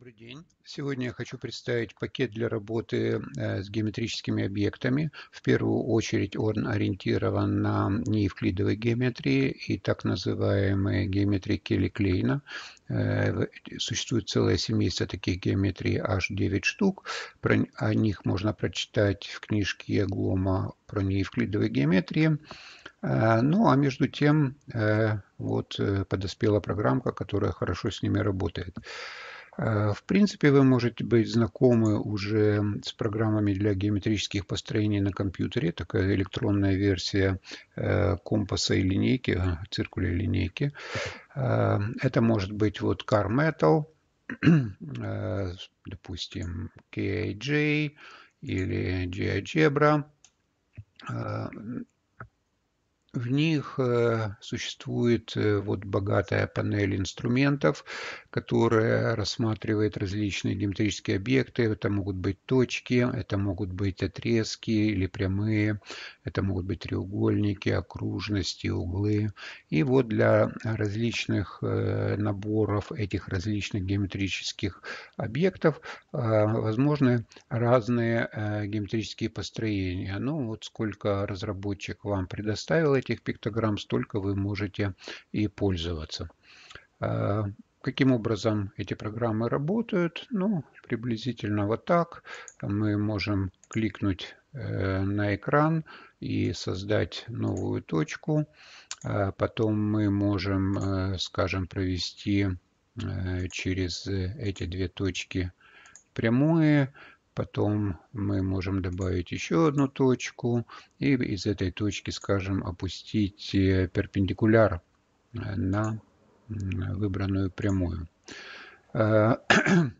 Добрый день. Сегодня я хочу представить пакет для работы э, с геометрическими объектами. В первую очередь он ориентирован на неевклидовой геометрии и так называемые геометрии Келли-Клейна. Э, существует целое семейство таких геометрий, аж 9 штук. Про, о них можно прочитать в книжке Глома про неевклидовые геометрии. Э, ну а между тем вот подоспела программка, которая хорошо с ними работает. Э, в принципе, вы можете быть знакомы уже с программами для геометрических построений на компьютере. Такая электронная версия э, компаса и линейки, а, циркуля и линейки. Э, это может быть вот Car Metal, допустим, KIJ или GeoGebra. В них э, существует э, вот богатая панель инструментов, которая рассматривает различные геометрические объекты. Это могут быть точки, это могут быть отрезки или прямые, это могут быть треугольники, окружности, углы. И вот для различных э, наборов этих различных геометрических объектов возможны разные геометрические построения. Ну вот сколько разработчик вам предоставил этих пиктограмм, столько вы можете и пользоваться. А, каким образом эти программы работают? Ну, приблизительно вот так. Мы можем кликнуть э, на экран и создать новую точку. А потом мы можем, э, скажем, провести э, через эти две точки прямое Потом мы можем добавить еще одну точку и из этой точки, скажем, опустить э, перпендикуляр э, на выбранную прямую. Э,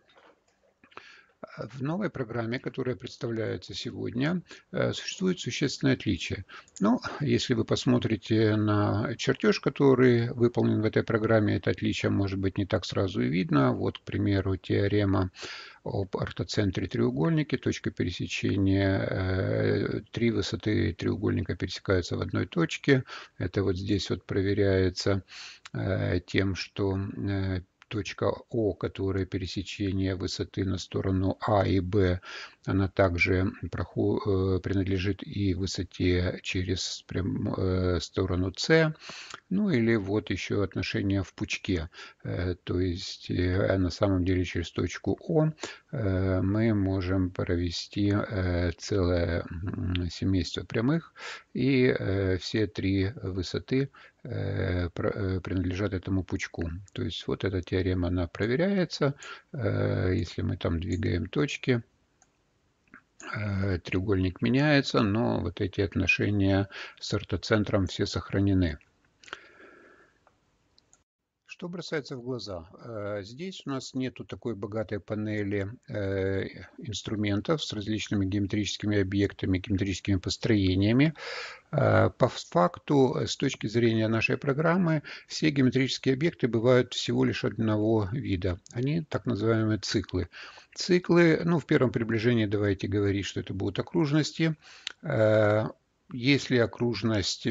В новой программе, которая представляется сегодня, э, существует существенное отличие. Ну, если вы посмотрите на чертеж, который выполнен в этой программе, это отличие может быть не так сразу и видно. Вот, к примеру, теорема об ортоцентре треугольника. Точка пересечения, э, три высоты треугольника пересекаются в одной точке. Это вот здесь вот проверяется э, тем, что точка О, которая пересечение высоты на сторону А и Б она также э, принадлежит и высоте через э, сторону С, ну или вот еще отношение в пучке, э, то есть а на самом деле через точку О мы можем провести целое семейство прямых, и все три высоты принадлежат этому пучку. То есть вот эта теорема, она проверяется, если мы там двигаем точки, Э, треугольник меняется, но вот эти отношения с ортоцентром все сохранены. Что бросается в глаза? Э, здесь у нас нету такой богатой панели э, инструментов с различными геометрическими объектами, геометрическими построениями. Э, по факту, с точки зрения нашей программы, все геометрические объекты бывают всего лишь одного вида. Они так называемые циклы. Циклы, ну, в первом приближении давайте говорить, что это будут окружности. Если окружность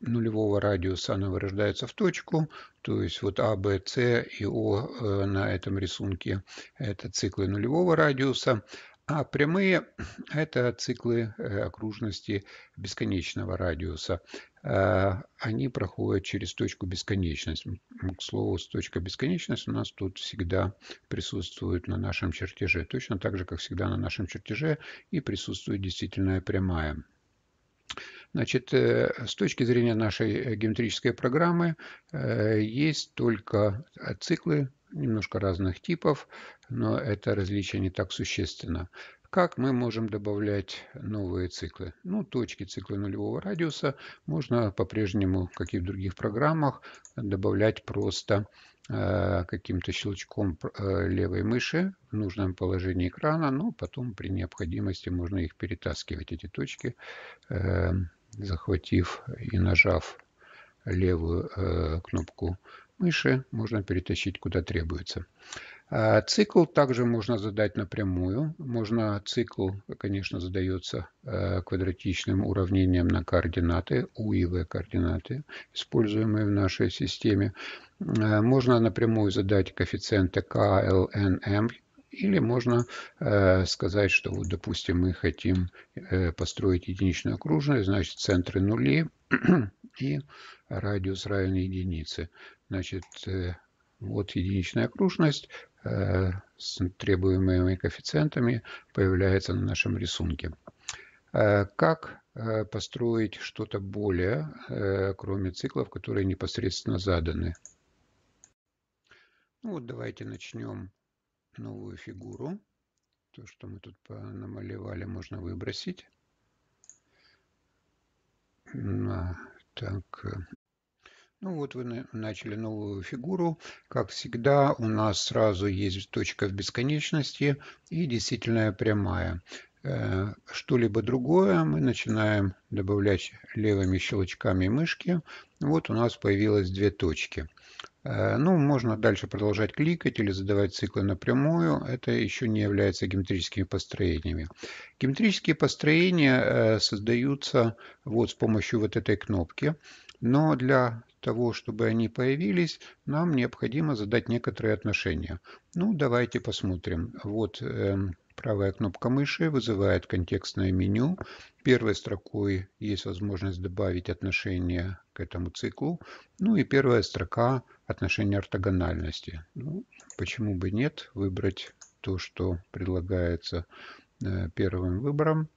нулевого радиуса она вырождается в точку, то есть вот А, Б, С и О э, на этом рисунке – это циклы нулевого радиуса, а прямые – это циклы э, окружности бесконечного радиуса. Э, они проходят через точку бесконечность. К слову, точка бесконечность у нас тут всегда присутствует на нашем чертеже. Точно так же, как всегда на нашем чертеже и присутствует действительная прямая. Значит, э, с точки зрения нашей геометрической программы э, есть только циклы немножко разных типов, но это различие не так существенно. Как мы можем добавлять новые циклы? Ну, точки цикла нулевого радиуса можно по-прежнему, как и в других программах, добавлять просто э, каким-то щелчком э, левой мыши в нужном положении экрана, но потом при необходимости можно их перетаскивать, эти точки, э, захватив и нажав левую э, кнопку мыши, можно перетащить куда требуется. А цикл также можно задать напрямую. Можно цикл, конечно, задается э, квадратичным уравнением на координаты, У и В координаты, используемые в нашей системе. Э, можно напрямую задать коэффициенты K, L, N, M, или можно э, сказать, что, вот, допустим, мы хотим э, построить единичную окружность значит, центры нули и радиус равен единице. Значит, э, вот единичная окружность э, с требуемыми коэффициентами появляется на нашем рисунке. Э, как э, построить что-то более, э, кроме циклов, которые непосредственно заданы? Ну, вот давайте начнем новую фигуру. То, что мы тут намалевали, можно выбросить. А, так, э. ну вот вы начали новую фигуру. Как всегда, у нас сразу есть точка в бесконечности и действительная прямая. Э, что-либо другое мы начинаем добавлять левыми щелчками мышки. Вот у нас появилось две точки. Э, ну, можно дальше продолжать кликать или задавать циклы напрямую. Это еще не является геометрическими построениями. Геометрические построения э, создаются вот с помощью вот этой кнопки. Но для того, чтобы они появились, нам необходимо задать некоторые отношения. Ну, давайте посмотрим. Вот эм, Правая кнопка мыши вызывает контекстное меню. Первой строкой есть возможность добавить отношение к этому циклу. Ну и первая строка отношение ортогональности. Ну, почему бы нет выбрать то, что предлагается э, первым выбором.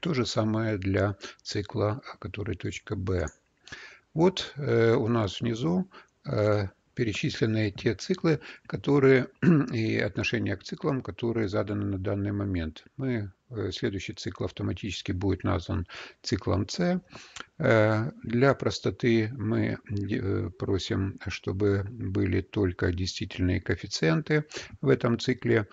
То же самое для цикла, а, который точка B. Вот э, у нас внизу э, перечислены те циклы, которые и отношения к циклам, которые заданы на данный момент. Мы э, Следующий цикл автоматически будет назван циклом С. Э, для простоты мы э, просим, чтобы были только действительные коэффициенты в этом цикле.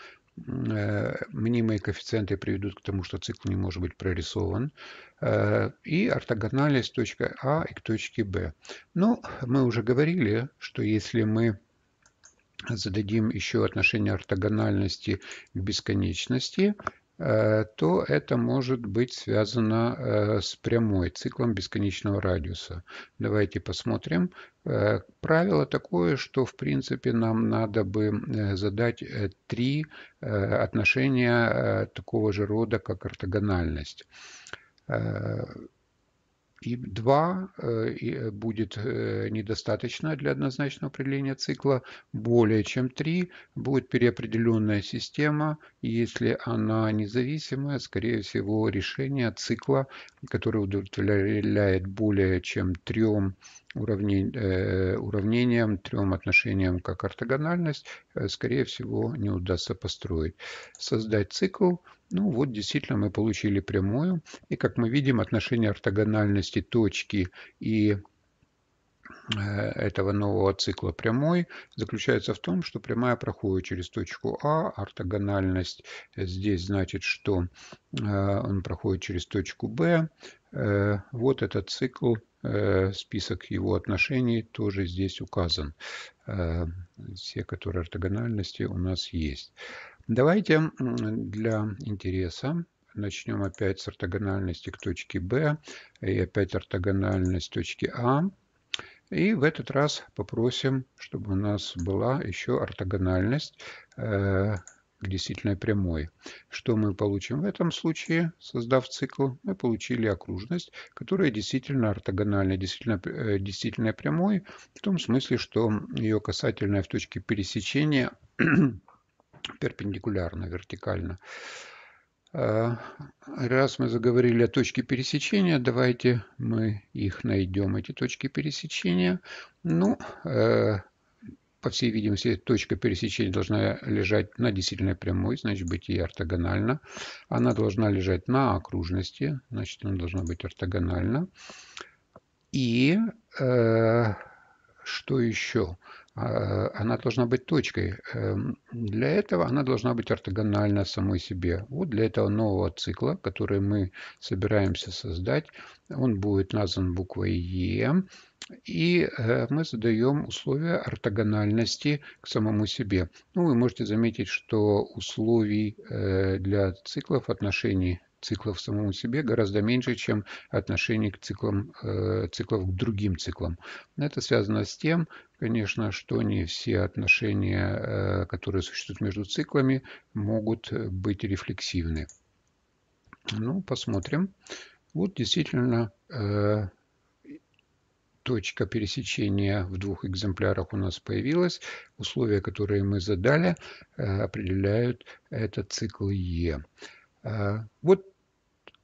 Мнимые коэффициенты приведут к тому, что цикл не может быть прорисован. Э, и ортогонали с точки А и к точке Б. Но ну, мы уже говорили, что если мы зададим еще отношение ортогональности к бесконечности, э, то это может быть связано э, с прямой циклом бесконечного радиуса. Давайте посмотрим. Правило такое, что в принципе нам надо бы задать три отношения такого же рода, как ортогональность. Э, и два э, э, будет недостаточно для однозначного определения цикла. Более чем три будет переопределенная система. И если она независимая, скорее всего, решение цикла, которое удовлетворяет более чем трем уравнениям, трем отношениям как ортогональность, скорее всего, не удастся построить. Создать цикл – ну вот действительно мы получили прямую. И как мы видим, отношение ортогональности точки и э, этого нового цикла прямой заключается в том, что прямая проходит через точку А, ортогональность э, здесь значит, что э, он проходит через точку Б. Вот этот цикл, список его отношений тоже здесь указан. Все, которые ортогональности у нас есть. Давайте для интереса начнем опять с ортогональности к точке B и опять ортогональность точки А. И в этот раз попросим, чтобы у нас была еще ортогональность э, к действительной прямой. Что мы получим в этом случае, создав цикл? Мы получили окружность, которая действительно ортогональна действительно, э, действительно прямой, в том смысле, что ее касательная в точке пересечения перпендикулярно, вертикально. А, раз мы заговорили о точке пересечения, давайте мы их найдем, эти точки пересечения. Ну, э, по всей видимости, точка пересечения должна лежать на действительной прямой, значит быть и ортогонально. Она должна лежать на окружности, значит она должна быть ортогональна. И э, что еще? А, э, она должна быть точкой. Эм, для этого она должна быть ортогональна самой себе. Вот для этого нового цикла, который мы собираемся создать, он будет назван буквой Е. И э, мы задаем условия ортогональности к самому себе. Ну, вы можете заметить, что условий э, для циклов отношений циклов самому себе гораздо меньше, чем отношение к циклам, э, циклов к другим циклам. Это связано с тем, конечно, что не все отношения, э, которые существуют между циклами, могут быть рефлексивны. Ну, посмотрим. Вот действительно э, точка пересечения в двух экземплярах у нас появилась. Условия, которые мы задали, э, определяют этот цикл Е. E. А, вот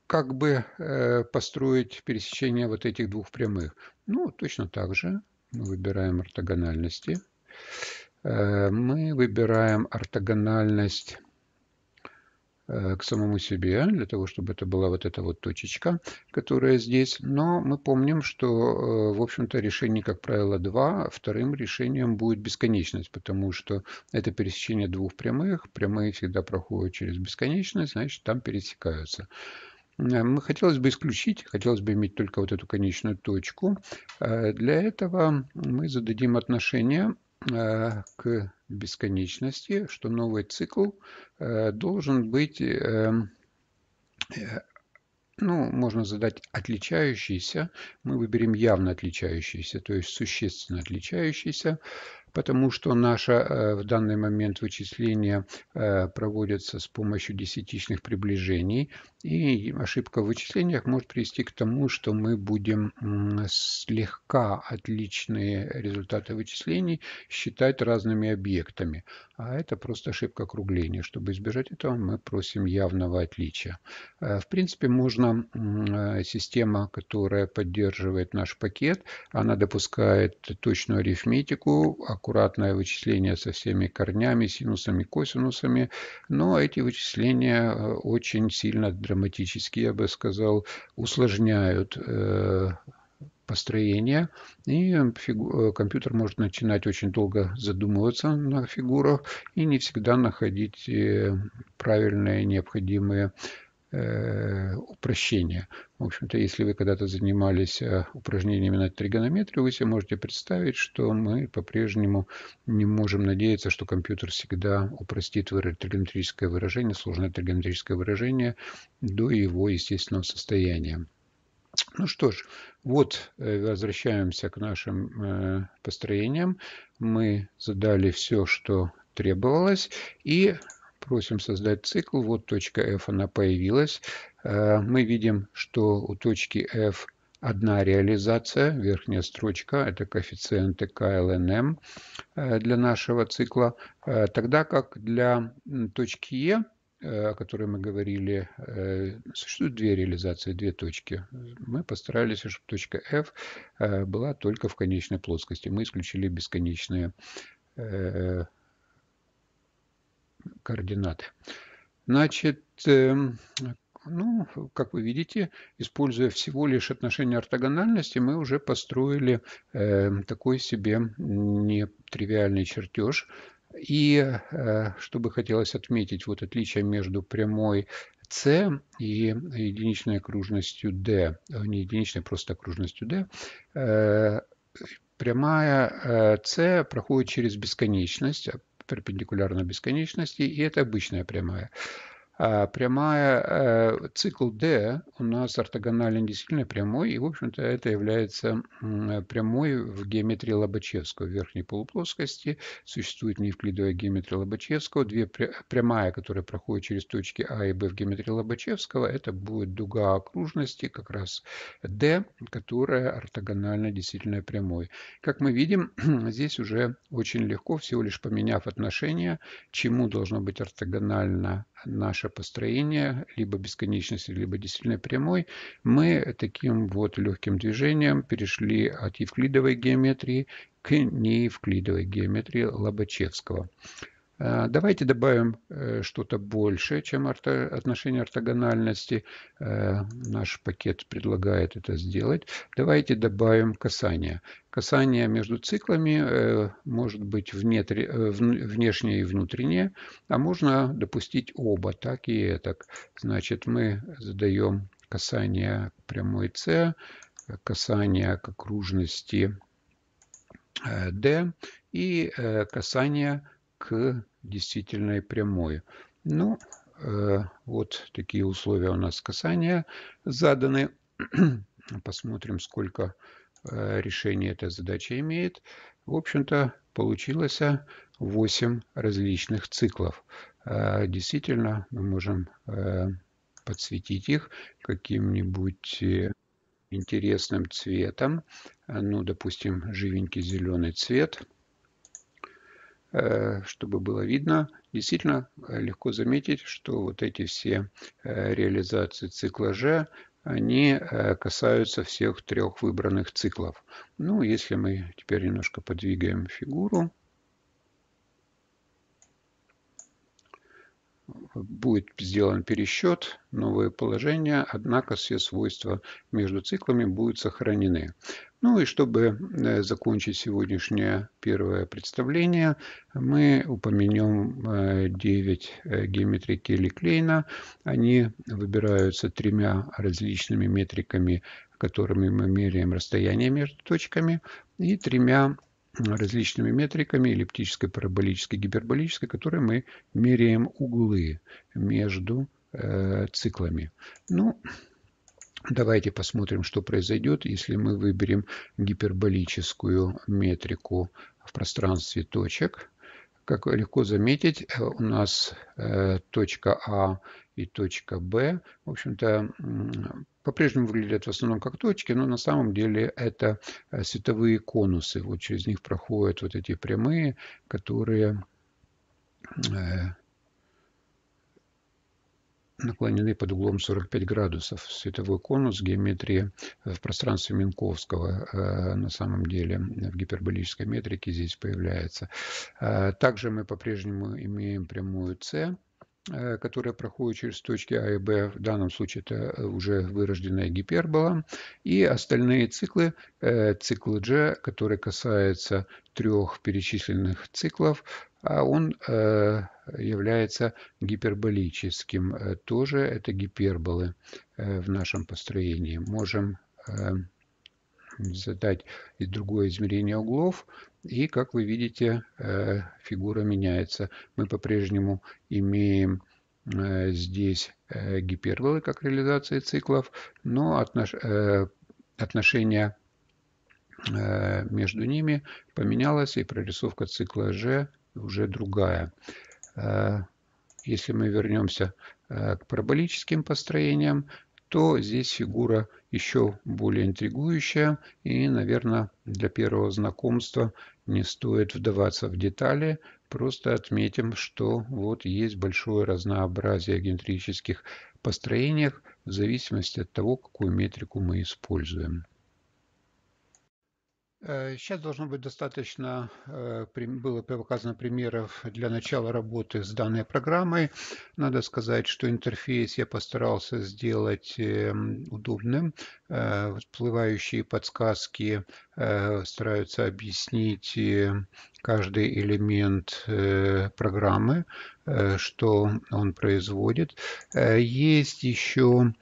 как бы э, построить пересечение вот этих двух прямых? Ну, точно так же. Мы выбираем ортогональности. Э, мы выбираем ортогональность Э, к самому себе, для того, чтобы это была вот эта вот точечка, которая здесь. Но мы помним, что, э, в общем-то, решение, как правило, два. Вторым решением будет бесконечность, потому что это пересечение двух прямых. Прямые всегда проходят через бесконечность, значит, там пересекаются. Э, мы хотелось бы исключить, хотелось бы иметь только вот эту конечную точку. Для этого мы зададим отношение Э, к бесконечности, что новый цикл э, должен быть, эм, э, ну, можно задать отличающийся, мы выберем явно отличающийся, то есть существенно отличающийся потому что наше э, в данный момент вычисление э, проводится с помощью десятичных приближений, и ошибка в вычислениях может привести к тому, что мы будем слегка отличные результаты вычислений считать разными объектами. А это просто ошибка округления. Чтобы избежать этого, мы просим явного отличия. Э, в принципе, можно система, которая поддерживает наш пакет, она допускает точную арифметику, а аккуратное вычисление со всеми корнями, синусами, косинусами, но эти вычисления э, очень сильно драматически, я бы сказал, усложняют э, построение, и фигу... Э, компьютер может начинать очень долго задумываться на фигурах и не всегда находить правильные необходимые Э, упрощения. В общем-то, если вы когда-то занимались э, упражнениями на тригонометрию, вы себе можете представить, что мы по-прежнему не можем надеяться, что компьютер всегда упростит тригонометрическое выражение, сложное тригонометрическое выражение до его естественного состояния. Ну что ж, вот э, возвращаемся к нашим построениям. Мы задали все, что требовалось, и Просим создать цикл. Вот точка F, она появилась. Э, мы видим, что у точки F одна реализация, верхняя строчка, это коэффициенты KLNM э, для нашего цикла. Э, тогда как для точки E о которой мы говорили, существуют две реализации, две точки. Мы постарались, чтобы точка F была только в конечной плоскости. Мы исключили бесконечные координаты. Значит, эм, ну, как вы видите, используя всего лишь отношение ортогональности, мы уже построили эм, такой себе нетривиальный чертеж. И э, что бы хотелось отметить, вот отличие между прямой c и единичной окружностью D, э, не единичной, просто окружностью D, э, прямая c э, проходит через бесконечность, а перпендикулярно бесконечности, и это обычная прямая. А, прямая э, цикл D у нас ортогонален действительно прямой, и, в общем-то, это является прямой в геометрии Лобачевского в верхней полуплоскости. Существует неевклидовая геометрия Лобачевского. Две прямая, которая проходит через точки А и Б в геометрии Лобачевского, это будет дуга окружности, как раз D, которая ортогональна действительно прямой. Как мы видим, здесь уже очень легко, всего лишь поменяв отношение, чему должно быть ортогонально наше построение, либо бесконечности, либо действительно прямой, мы таким вот легким движением перешли от евклидовой геометрии к неевклидовой геометрии Лобачевского. А, давайте добавим э, что-то большее, чем отношение ортогональности. Э, наш пакет предлагает это сделать. Давайте добавим касание. Касание между циклами э, может быть внешнее и внутреннее, а можно допустить оба, так и так. Значит, мы задаем касание к прямой С, касание к окружности D и касание к действительной прямой. Ну, э, вот такие условия у нас касания заданы. Посмотрим, сколько э, решений эта задача имеет. В общем-то, получилось 8 различных циклов. Э, действительно, мы можем подсветить их каким-нибудь интересным цветом. Ну, допустим, живенький зеленый цвет – Э, чтобы было видно. Действительно, э, легко заметить, что вот эти все э, реализации цикла G, они касаются всех трех выбранных циклов. Ну, если мы теперь немножко подвигаем фигуру, будет сделан пересчет, новые положения, однако все свойства между циклами будут сохранены. Ну и чтобы э, закончить сегодняшнее первое представление, мы упомянем 9 э, э, геометрий Келли Клейна. Они выбираются тремя различными метриками, которыми мы меряем расстояние между точками, и тремя различными метриками, эллиптической, параболической, гиперболической, которые мы меряем углы между э, циклами. Ну, Давайте посмотрим, что произойдет, если мы выберем гиперболическую метрику в пространстве точек. Как легко заметить, э, у нас э, точка А и точка Б, в общем-то, по-прежнему выглядят в основном как точки, но на самом деле это э, световые конусы. Вот через них проходят вот эти прямые, которые наклонены под углом 45 градусов. Световой конус геометрии в пространстве Минковского э, на самом деле в гиперболической метрике здесь появляется. Э, также мы по-прежнему имеем прямую С, э, которая проходит через точки А и Б, в данном случае это уже вырожденная гипербола, и остальные циклы, цикл G, который касается трех перечисленных циклов, а он является гиперболическим. Э, тоже это гиперболы э, в нашем построении. Можем э, задать и другое измерение углов. И, как вы видите, фигура меняется. Мы по-прежнему имеем здесь гиперболы как реализации циклов, но отнош... отношение между ними поменялось, и прорисовка цикла G уже другая. Э, если мы вернемся э, к параболическим построениям, то здесь фигура еще более интригующая. И, наверное, для первого знакомства не стоит вдаваться в детали. Просто отметим, что вот есть большое разнообразие геометрических построениях в зависимости от того, какую метрику мы используем. Сейчас э, должно быть достаточно, э, было показано примеров для начала работы с данной программой. Надо сказать, что интерфейс я постарался сделать эм, удобным. Э, всплывающие подсказки стараются объяснить каждый элемент программы, что он производит. Есть еще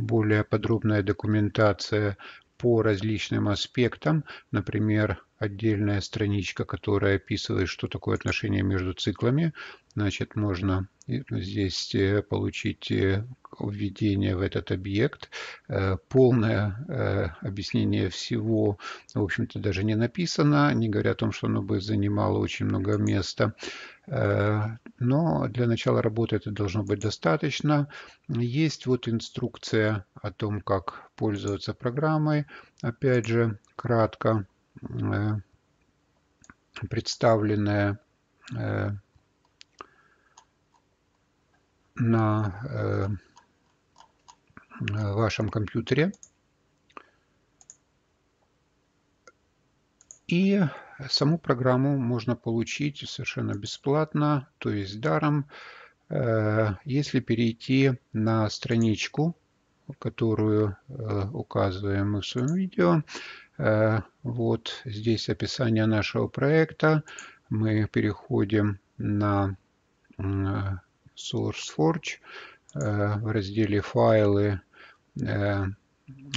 более подробная документация по различным аспектам, например, отдельная страничка, которая описывает, что такое отношение между циклами. Значит, можно здесь э, получить э, введение в этот объект. Э, полное объяснение всего, в общем-то, даже не написано. Не говоря о том, что оно бы занимало очень много места. Э, но для начала работы это должно быть достаточно. Есть вот инструкция о том, как пользоваться программой. Опять же, кратко э, представленная э, на вашем компьютере. И Саму программу можно получить совершенно бесплатно, то есть даром, э, если перейти на страничку, которую э, указываем мы в своем видео. Э, вот здесь описание нашего проекта. Мы переходим на SourceForge в разделе «Файлы»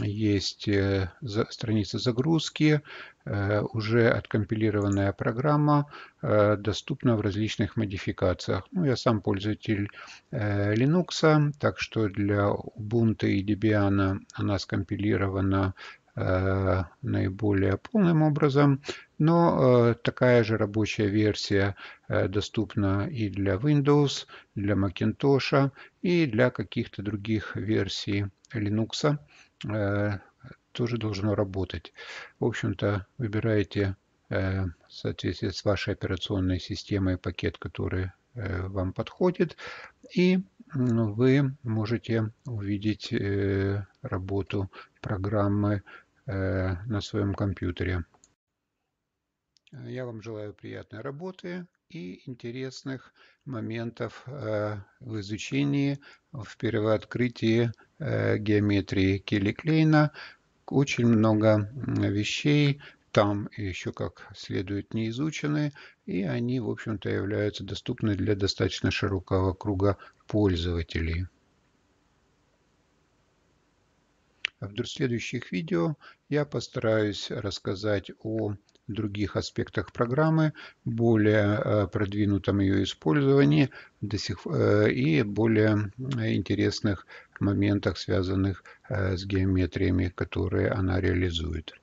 есть э, страница загрузки, э, уже откомпилированная программа э, доступна в различных модификациях. Ну, я сам пользователь Linux, так что для Ubuntu и Debian она скомпилирована наиболее полным образом, но такая же рабочая версия доступна и для Windows, для Macintosh и для каких-то других версий Linux. Э, тоже должно работать. В общем-то, выбираете э, в соответствии с вашей операционной системой пакет, который э, вам подходит, и ну, вы можете увидеть работу программы на своем компьютере. Я вам желаю приятной работы и интересных моментов э, в изучении, в первооткрытии э, геометрии Келли Клейна. Очень много вещей там еще как следует не изучены, и они, в общем-то, являются доступны для достаточно широкого круга пользователей. В следующих видео я постараюсь рассказать о других аспектах программы, более э, продвинутом ее использовании до сих, э, и более э, интересных моментах, связанных с геометриями, которые она реализует.